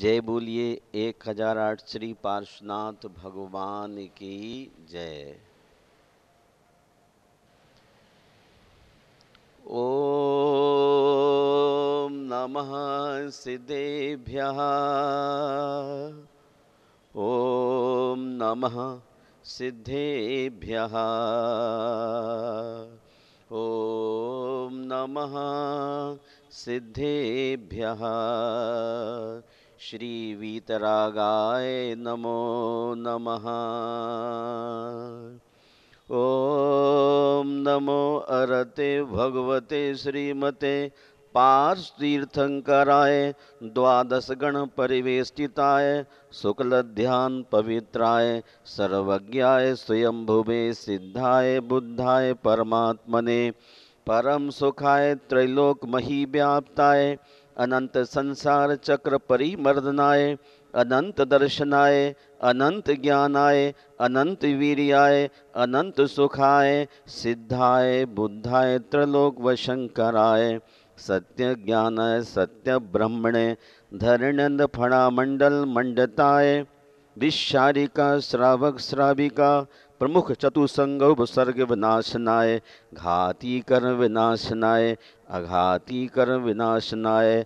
जय बोलिए एक हजार आठ श्री पार्श्वनाथ भगवान की जय ओम नमः सिद्धेभ्य ओम नमः सिद्धेभ्य ओम नमः सिद्धेभ्य वीतरागाय नमो नमः ओम नमो अरते भगवते श्रीमते द्वादश गण परिवेष्टिताय शुक्लध्यान पवित्राय सर्वज्ञाय भुवे सिद्धाय बुद्धाय परमात्मने परम सुखाय त्रैलोक मही व्याप्ताय अनंत संसार चक्र परिमर्दनाय अनंत दर्शनाय अनंत ज्ञानाय अनंत वीरियाय अनंत सुखाय सिद्धाय बुद्धाय त्रिलोक व शंकराय सत्य ज्ञान सत्य ब्रह्मणे धरणंद फणामंडल मंडताय विशारिका श्रावक श्राविका प्रमुख चतुसंग उपसर्ग विनाशनाय घाती कर्म विनाशनाय अघाती कर्म विनाशनाय